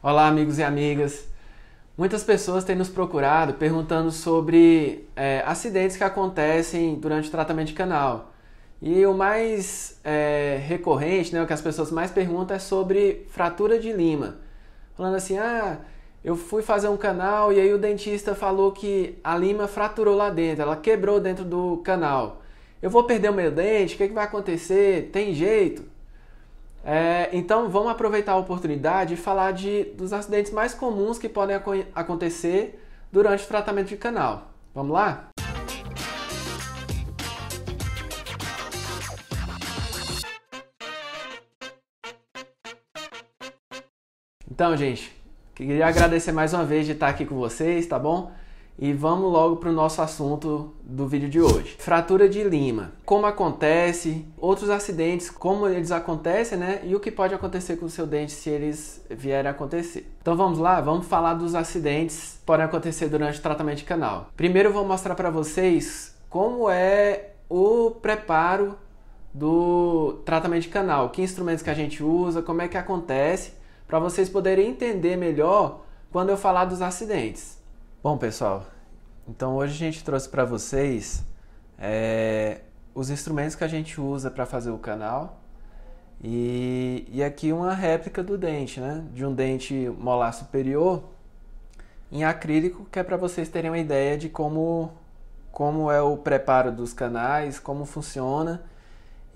Olá, amigos e amigas. Muitas pessoas têm nos procurado perguntando sobre é, acidentes que acontecem durante o tratamento de canal. E o mais é, recorrente, né, o que as pessoas mais perguntam é sobre fratura de lima. Falando assim, ah, eu fui fazer um canal e aí o dentista falou que a lima fraturou lá dentro, ela quebrou dentro do canal. Eu vou perder o meu dente, o que, é que vai acontecer? Tem jeito? É, então vamos aproveitar a oportunidade e falar de, dos acidentes mais comuns que podem aco acontecer durante o tratamento de canal. Vamos lá? Então, gente, queria agradecer mais uma vez de estar aqui com vocês, tá bom? E vamos logo para o nosso assunto do vídeo de hoje. Fratura de Lima. Como acontece, outros acidentes, como eles acontecem, né? E o que pode acontecer com o seu dente se eles vierem a acontecer. Então vamos lá, vamos falar dos acidentes que podem acontecer durante o tratamento de canal. Primeiro eu vou mostrar para vocês como é o preparo do tratamento de canal, que instrumentos que a gente usa, como é que acontece, para vocês poderem entender melhor quando eu falar dos acidentes. Bom, pessoal, então hoje a gente trouxe para vocês é, os instrumentos que a gente usa para fazer o canal e, e aqui uma réplica do dente, né? De um dente molar superior em acrílico, que é para vocês terem uma ideia de como, como é o preparo dos canais, como funciona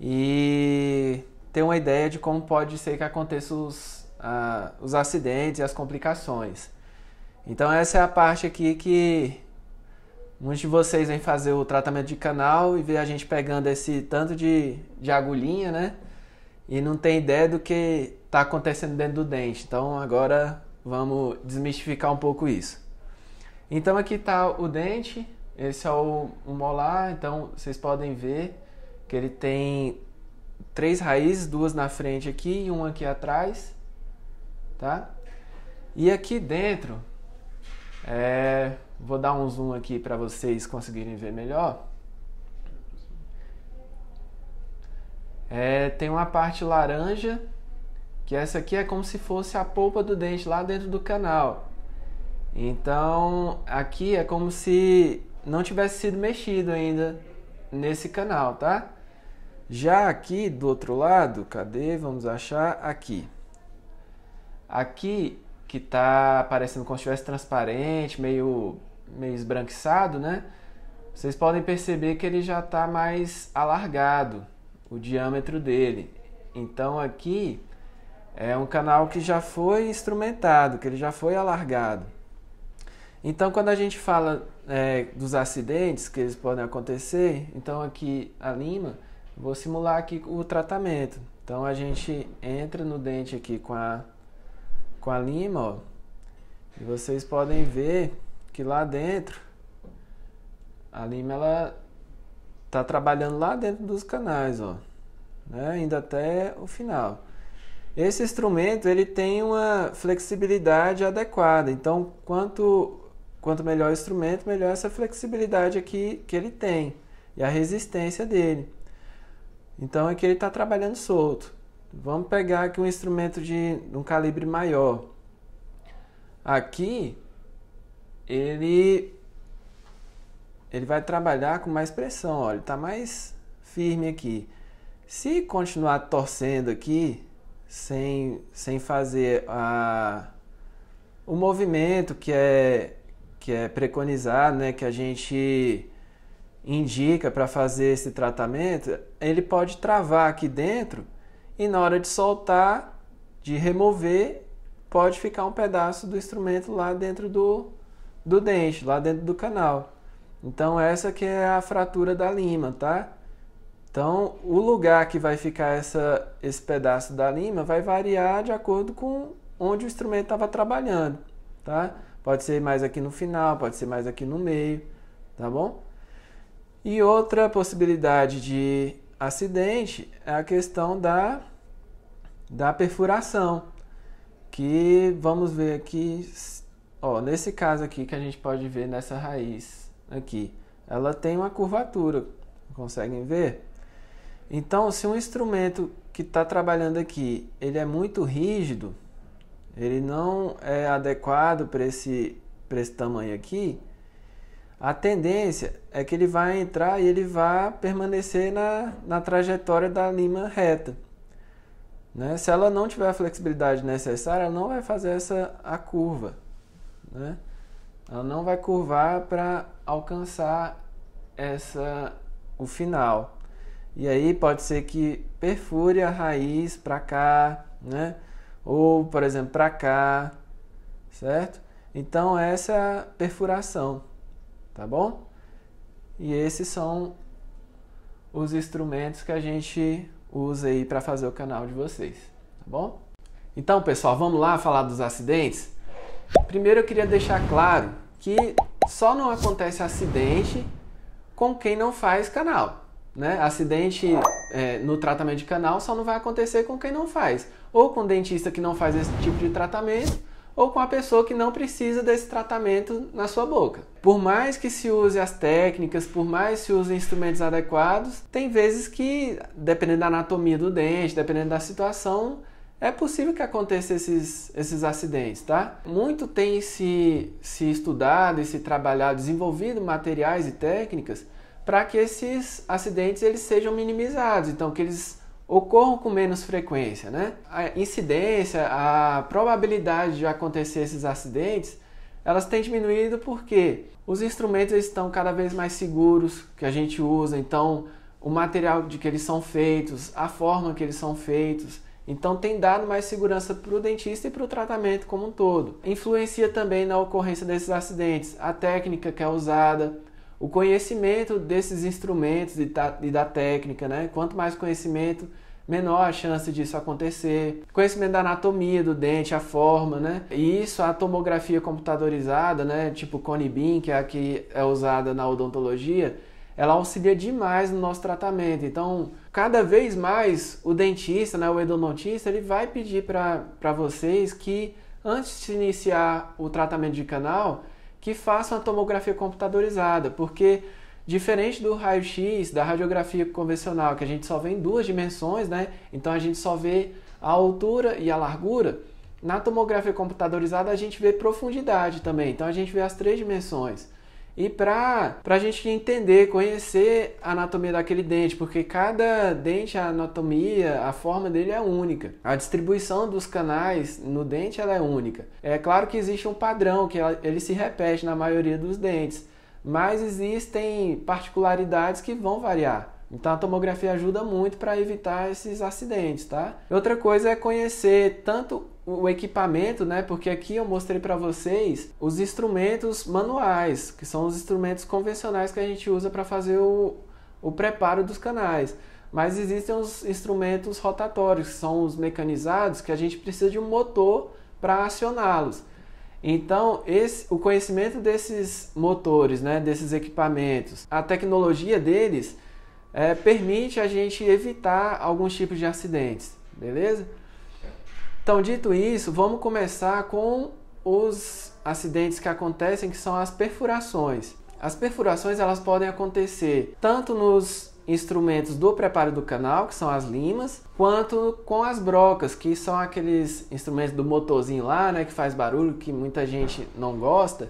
e ter uma ideia de como pode ser que aconteçam os, os acidentes e as complicações. Então essa é a parte aqui que Muitos de vocês vêm fazer o tratamento de canal e vê a gente pegando esse tanto de, de agulhinha, né? E não tem ideia do que está acontecendo dentro do dente. Então agora vamos desmistificar um pouco isso. Então aqui está o dente, esse é o, o molar, então vocês podem ver que ele tem três raízes, duas na frente aqui e uma aqui atrás, tá? E aqui dentro é, Vou dar um zoom aqui para vocês conseguirem ver melhor. É, tem uma parte laranja, que essa aqui é como se fosse a polpa do dente lá dentro do canal. Então, aqui é como se não tivesse sido mexido ainda nesse canal, tá? Já aqui do outro lado, cadê? Vamos achar aqui. Aqui que tá parecendo como se estivesse transparente, meio meio esbranquiçado, né? Vocês podem perceber que ele já está mais alargado, o diâmetro dele. Então aqui é um canal que já foi instrumentado, que ele já foi alargado. Então quando a gente fala é, dos acidentes que eles podem acontecer, então aqui a lima, vou simular aqui o tratamento. Então a gente entra no dente aqui com a, com a lima, ó, e vocês podem ver que lá dentro, a Lima, ela tá trabalhando lá dentro dos canais, ó, né? ainda até o final. Esse instrumento, ele tem uma flexibilidade adequada, então quanto, quanto melhor o instrumento, melhor essa flexibilidade aqui que ele tem e a resistência dele. Então é que ele está trabalhando solto. Vamos pegar aqui um instrumento de um calibre maior. Aqui ele ele vai trabalhar com mais pressão, ó, ele está mais firme aqui. Se continuar torcendo aqui, sem, sem fazer a, o movimento que é, que é preconizado, né, que a gente indica para fazer esse tratamento, ele pode travar aqui dentro e na hora de soltar, de remover, pode ficar um pedaço do instrumento lá dentro do, do dente, lá dentro do canal. Então essa que é a fratura da lima, tá? Então o lugar que vai ficar essa, esse pedaço da lima vai variar de acordo com onde o instrumento estava trabalhando, tá? Pode ser mais aqui no final, pode ser mais aqui no meio, tá bom? E outra possibilidade de acidente é a questão da, da perfuração, que vamos ver aqui Ó, nesse caso aqui que a gente pode ver nessa raiz aqui, ela tem uma curvatura, conseguem ver? Então, se um instrumento que está trabalhando aqui, ele é muito rígido, ele não é adequado para esse, esse tamanho aqui, a tendência é que ele vai entrar e ele vai permanecer na, na trajetória da lima reta. Né? Se ela não tiver a flexibilidade necessária, ela não vai fazer essa a curva né? Ela não vai curvar para alcançar essa o final. E aí pode ser que perfure a raiz para cá, né? Ou, por exemplo, para cá, certo? Então essa é a perfuração, tá bom? E esses são os instrumentos que a gente usa aí para fazer o canal de vocês, tá bom? Então, pessoal, vamos lá falar dos acidentes? Primeiro eu queria deixar claro que só não acontece acidente com quem não faz canal. Né? Acidente é, no tratamento de canal só não vai acontecer com quem não faz. Ou com o dentista que não faz esse tipo de tratamento, ou com a pessoa que não precisa desse tratamento na sua boca. Por mais que se use as técnicas, por mais que se use instrumentos adequados, tem vezes que, dependendo da anatomia do dente, dependendo da situação, é possível que aconteçam esses, esses acidentes, tá? Muito tem se, se estudado e se trabalhado, desenvolvido materiais e técnicas para que esses acidentes eles sejam minimizados, então que eles ocorram com menos frequência, né? A incidência, a probabilidade de acontecer esses acidentes, elas têm diminuído porque os instrumentos estão cada vez mais seguros que a gente usa, então o material de que eles são feitos, a forma que eles são feitos, então tem dado mais segurança para o dentista e para o tratamento como um todo. Influencia também na ocorrência desses acidentes, a técnica que é usada, o conhecimento desses instrumentos e, e da técnica, né? Quanto mais conhecimento, menor a chance disso acontecer. Conhecimento da anatomia do dente, a forma, né? E isso, a tomografia computadorizada, né? Tipo Conibin, que é a que é usada na odontologia, ela auxilia demais no nosso tratamento. Então, cada vez mais o dentista, né, o endodontista, ele vai pedir para vocês que antes de iniciar o tratamento de canal, que façam a tomografia computadorizada, porque diferente do raio-x, da radiografia convencional, que a gente só vê em duas dimensões, né? Então a gente só vê a altura e a largura. Na tomografia computadorizada a gente vê profundidade também. Então a gente vê as três dimensões e para a gente entender, conhecer a anatomia daquele dente, porque cada dente, a anatomia, a forma dele é única. A distribuição dos canais no dente ela é única. É claro que existe um padrão que ele se repete na maioria dos dentes, mas existem particularidades que vão variar. Então a tomografia ajuda muito para evitar esses acidentes, tá? Outra coisa é conhecer tanto o equipamento, né? Porque aqui eu mostrei para vocês os instrumentos manuais, que são os instrumentos convencionais que a gente usa para fazer o, o preparo dos canais. Mas existem os instrumentos rotatórios, que são os mecanizados, que a gente precisa de um motor para acioná-los. Então, esse, o conhecimento desses motores, né, desses equipamentos, a tecnologia deles é, permite a gente evitar alguns tipos de acidentes, beleza? Então, dito isso, vamos começar com os acidentes que acontecem, que são as perfurações. As perfurações elas podem acontecer tanto nos instrumentos do preparo do canal, que são as limas, quanto com as brocas, que são aqueles instrumentos do motorzinho lá, né, que faz barulho, que muita gente não gosta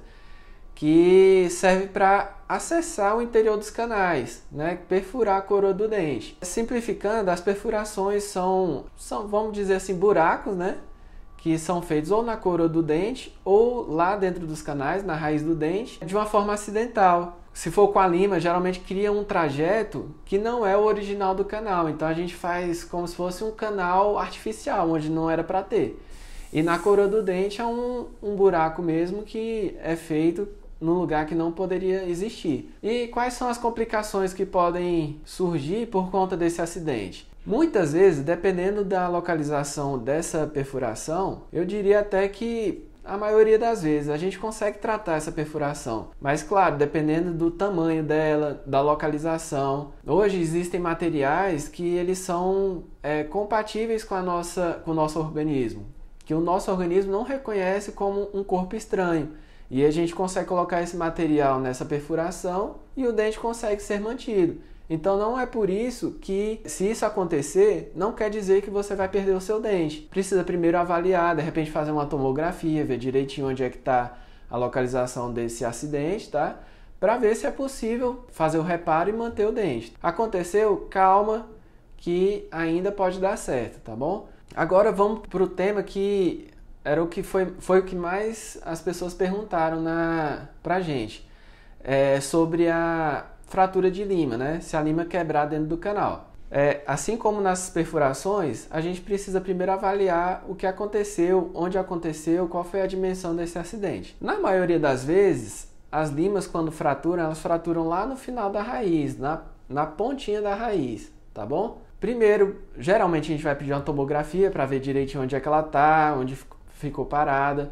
que serve para acessar o interior dos canais, né? perfurar a coroa do dente. Simplificando, as perfurações são, são vamos dizer assim, buracos, né? que são feitos ou na coroa do dente ou lá dentro dos canais, na raiz do dente, de uma forma acidental. Se for com a lima, geralmente cria um trajeto que não é o original do canal, então a gente faz como se fosse um canal artificial, onde não era para ter. E na coroa do dente é um, um buraco mesmo que é feito num lugar que não poderia existir. E quais são as complicações que podem surgir por conta desse acidente? Muitas vezes, dependendo da localização dessa perfuração, eu diria até que a maioria das vezes a gente consegue tratar essa perfuração, mas claro, dependendo do tamanho dela, da localização. Hoje existem materiais que eles são é, compatíveis com, a nossa, com o nosso organismo, que o nosso organismo não reconhece como um corpo estranho. E a gente consegue colocar esse material nessa perfuração e o dente consegue ser mantido. Então não é por isso que, se isso acontecer, não quer dizer que você vai perder o seu dente. Precisa primeiro avaliar, de repente fazer uma tomografia, ver direitinho onde é que está a localização desse acidente, tá? Para ver se é possível fazer o reparo e manter o dente. Aconteceu? Calma, que ainda pode dar certo, tá bom? Agora vamos para o tema que era o que foi, foi o que mais as pessoas perguntaram na, pra gente é, sobre a fratura de lima, né? Se a lima quebrar dentro do canal. É, assim como nas perfurações, a gente precisa primeiro avaliar o que aconteceu, onde aconteceu, qual foi a dimensão desse acidente. Na maioria das vezes, as limas quando fraturam, elas fraturam lá no final da raiz, na, na pontinha da raiz, tá bom? Primeiro, geralmente a gente vai pedir uma tomografia para ver direito onde é que ela tá, onde ficou parada.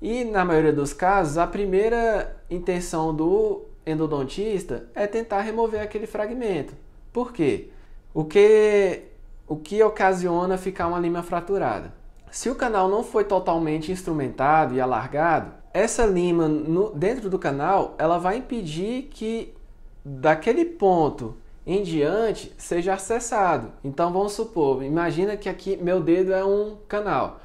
E na maioria dos casos, a primeira intenção do endodontista é tentar remover aquele fragmento. Por quê? O que, o que ocasiona ficar uma lima fraturada? Se o canal não foi totalmente instrumentado e alargado, essa lima no, dentro do canal ela vai impedir que daquele ponto em diante seja acessado. Então vamos supor, imagina que aqui meu dedo é um canal.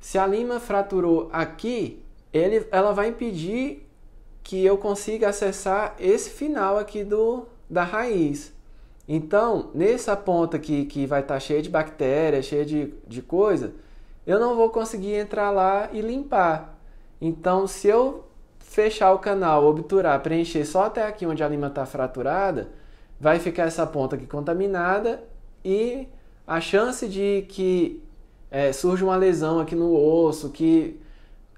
Se a lima fraturou aqui, ele, ela vai impedir que eu consiga acessar esse final aqui do, da raiz. Então, nessa ponta aqui que vai estar tá cheia de bactéria, cheia de, de coisa, eu não vou conseguir entrar lá e limpar. Então, se eu fechar o canal, obturar, preencher só até aqui onde a lima está fraturada, vai ficar essa ponta aqui contaminada e a chance de que é, surge uma lesão aqui no osso, que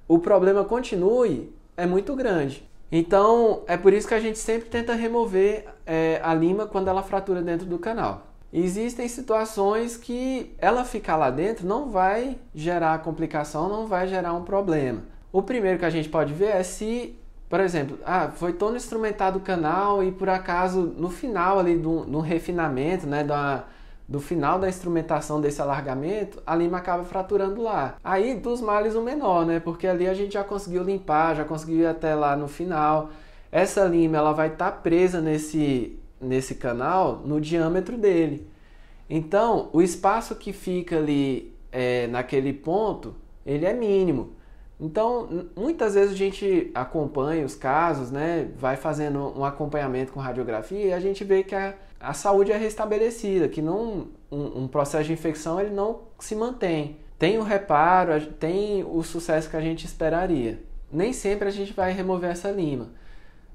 o problema continue, é muito grande. Então, é por isso que a gente sempre tenta remover é, a lima quando ela fratura dentro do canal. Existem situações que ela ficar lá dentro não vai gerar complicação, não vai gerar um problema. O primeiro que a gente pode ver é se, por exemplo, ah, foi todo instrumentado o canal e por acaso no final ali do, no refinamento, né, da do final da instrumentação desse alargamento, a lima acaba fraturando lá. Aí dos males o menor, né? Porque ali a gente já conseguiu limpar, já conseguiu ir até lá no final. Essa lima ela vai estar tá presa nesse nesse canal no diâmetro dele. Então, o espaço que fica ali é, naquele ponto, ele é mínimo. Então, muitas vezes a gente acompanha os casos, né? Vai fazendo um acompanhamento com radiografia e a gente vê que a, a saúde é restabelecida, que não, um, um, processo de infecção ele não se mantém. Tem o reparo, tem o sucesso que a gente esperaria. Nem sempre a gente vai remover essa lima.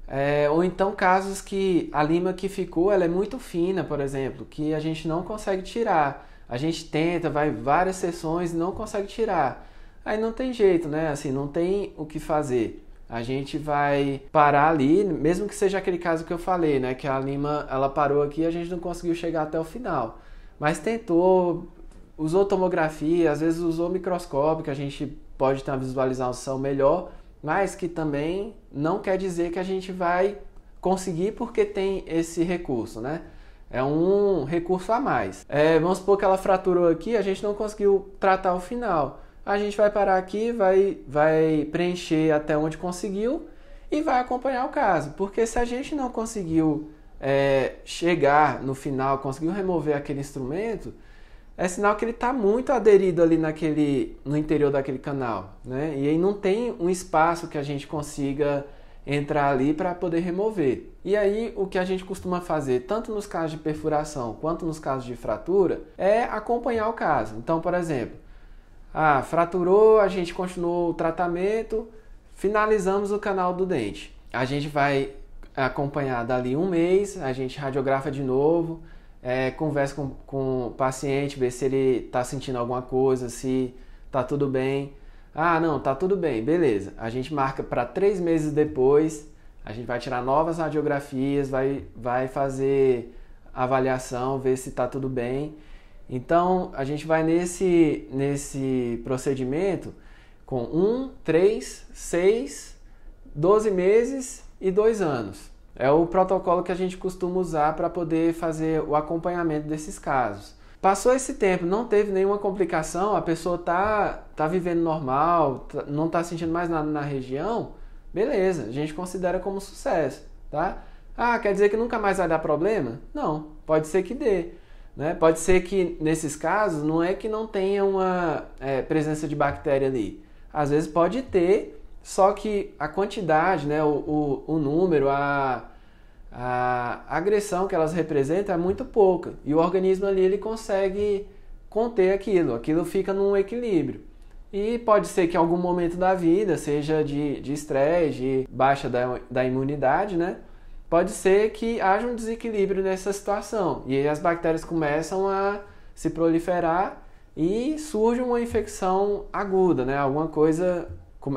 É, ou então casos que a lima que ficou ela é muito fina, por exemplo, que a gente não consegue tirar. A gente tenta, vai várias sessões e não consegue tirar. Aí não tem jeito, né? Assim, não tem o que fazer. A gente vai parar ali, mesmo que seja aquele caso que eu falei, né? Que a Lima ela parou aqui e a gente não conseguiu chegar até o final. Mas tentou, usou tomografia, às vezes usou microscópio, que a gente pode ter uma visualização melhor, mas que também não quer dizer que a gente vai conseguir porque tem esse recurso, né? É um recurso a mais. É, vamos supor que ela fraturou aqui, a gente não conseguiu tratar o final a gente vai parar aqui, vai, vai preencher até onde conseguiu e vai acompanhar o caso. Porque se a gente não conseguiu é, chegar no final, conseguiu remover aquele instrumento, é sinal que ele está muito aderido ali naquele, no interior daquele canal, né? E aí não tem um espaço que a gente consiga entrar ali para poder remover. E aí o que a gente costuma fazer, tanto nos casos de perfuração quanto nos casos de fratura, é acompanhar o caso. Então, por exemplo, ah, fraturou, a gente continuou o tratamento, finalizamos o canal do dente. A gente vai acompanhar dali um mês, a gente radiografa de novo, é, conversa com, com o paciente, ver se ele está sentindo alguma coisa, se tá tudo bem. Ah, não, tá tudo bem, beleza. A gente marca para três meses depois, a gente vai tirar novas radiografias, vai, vai fazer avaliação, ver se tá tudo bem. Então, a gente vai nesse, nesse procedimento com 1, 3, 6, 12 meses e 2 anos. É o protocolo que a gente costuma usar para poder fazer o acompanhamento desses casos. Passou esse tempo, não teve nenhuma complicação, a pessoa tá, tá vivendo normal, tá, não tá sentindo mais nada na região, beleza, a gente considera como sucesso, tá? Ah, quer dizer que nunca mais vai dar problema? Não, pode ser que dê. Né? Pode ser que nesses casos não é que não tenha uma é, presença de bactéria ali. Às vezes pode ter, só que a quantidade, né, o, o, o número, a, a agressão que elas representam é muito pouca. E o organismo ali ele consegue conter aquilo, aquilo fica num equilíbrio. E pode ser que em algum momento da vida, seja de estresse, de, de, baixa da, da imunidade, né? pode ser que haja um desequilíbrio nessa situação e aí as bactérias começam a se proliferar e surge uma infecção aguda, né? Alguma coisa,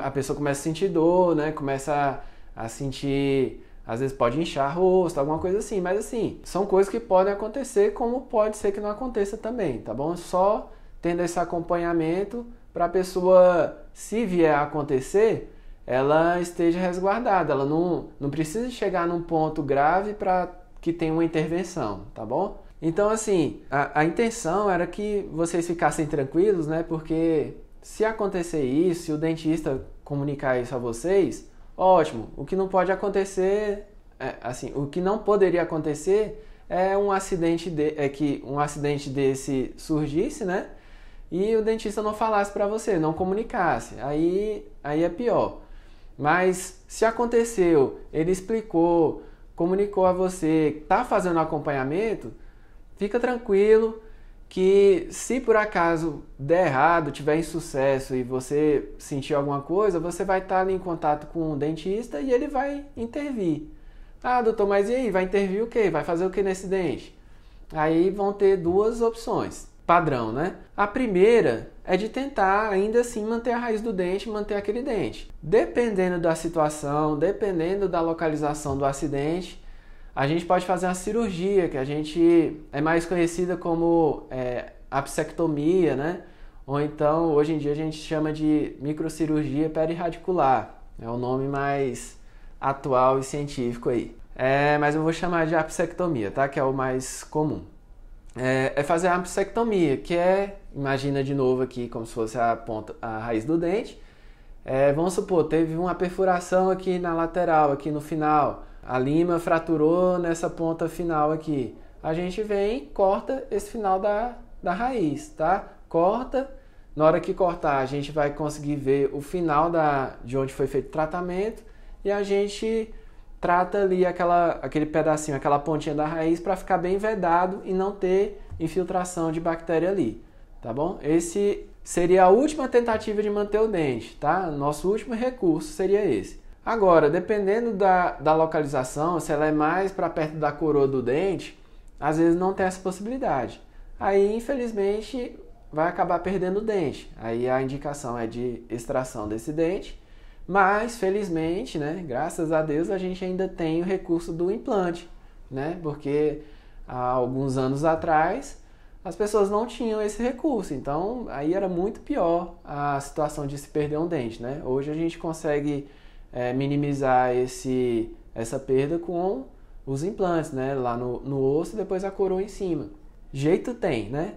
a pessoa começa a sentir dor, né? Começa a, a sentir, às vezes pode inchar o rosto, alguma coisa assim. Mas assim, são coisas que podem acontecer, como pode ser que não aconteça também, tá bom? Só tendo esse acompanhamento para a pessoa, se vier a acontecer, ela esteja resguardada, ela não, não precisa chegar num ponto grave para que tenha uma intervenção, tá bom? Então, assim, a, a intenção era que vocês ficassem tranquilos, né? Porque se acontecer isso, se o dentista comunicar isso a vocês, ótimo. O que não pode acontecer, é, assim, o que não poderia acontecer é um acidente de, é que um acidente desse surgisse, né? E o dentista não falasse para você, não comunicasse. Aí, aí é pior. Mas se aconteceu, ele explicou, comunicou a você, está fazendo acompanhamento, fica tranquilo que se por acaso der errado, tiver insucesso e você sentir alguma coisa, você vai estar tá ali em contato com o um dentista e ele vai intervir. Ah, doutor, mas e aí? Vai intervir o quê? Vai fazer o que nesse dente? Aí vão ter duas opções padrão, né? A primeira é de tentar ainda assim manter a raiz do dente, manter aquele dente. Dependendo da situação, dependendo da localização do acidente, a gente pode fazer uma cirurgia que a gente é mais conhecida como é, apsectomia, né? Ou então hoje em dia a gente chama de microcirurgia perirradicular, é o nome mais atual e científico aí. É, mas eu vou chamar de apsectomia, tá? Que é o mais comum é, é fazer a ampisectomia, que é, imagina de novo aqui como se fosse a ponta, a raiz do dente. É, vamos supor, teve uma perfuração aqui na lateral, aqui no final. A lima fraturou nessa ponta final aqui. A gente vem corta esse final da, da raiz, tá? Corta. Na hora que cortar, a gente vai conseguir ver o final da, de onde foi feito o tratamento e a gente trata ali aquela, aquele pedacinho, aquela pontinha da raiz para ficar bem vedado e não ter infiltração de bactéria ali, tá bom? Esse seria a última tentativa de manter o dente, tá? Nosso último recurso seria esse. Agora, dependendo da, da localização, se ela é mais para perto da coroa do dente, às vezes não tem essa possibilidade. Aí, infelizmente, vai acabar perdendo o dente. Aí a indicação é de extração desse dente mas, felizmente, né, graças a Deus, a gente ainda tem o recurso do implante, né? Porque há alguns anos atrás as pessoas não tinham esse recurso, então aí era muito pior a situação de se perder um dente, né? Hoje a gente consegue é, minimizar esse, essa perda com os implantes, né? Lá no, no osso e depois a coroa em cima. Jeito tem, né?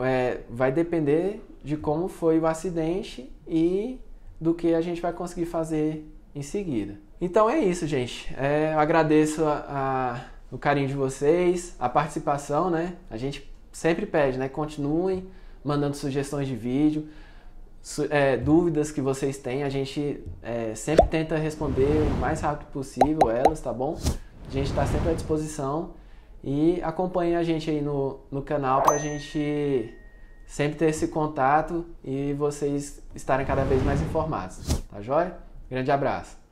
É, vai depender de como foi o acidente e do que a gente vai conseguir fazer em seguida. Então é isso, gente. É, eu agradeço a, a, o carinho de vocês, a participação, né? A gente sempre pede, né? Continuem mandando sugestões de vídeo, su é, dúvidas que vocês têm. A gente é, sempre tenta responder o mais rápido possível elas, tá bom? A gente está sempre à disposição. E acompanhe a gente aí no, no canal para a gente sempre ter esse contato e vocês estarem cada vez mais informados. Tá joia? Grande abraço.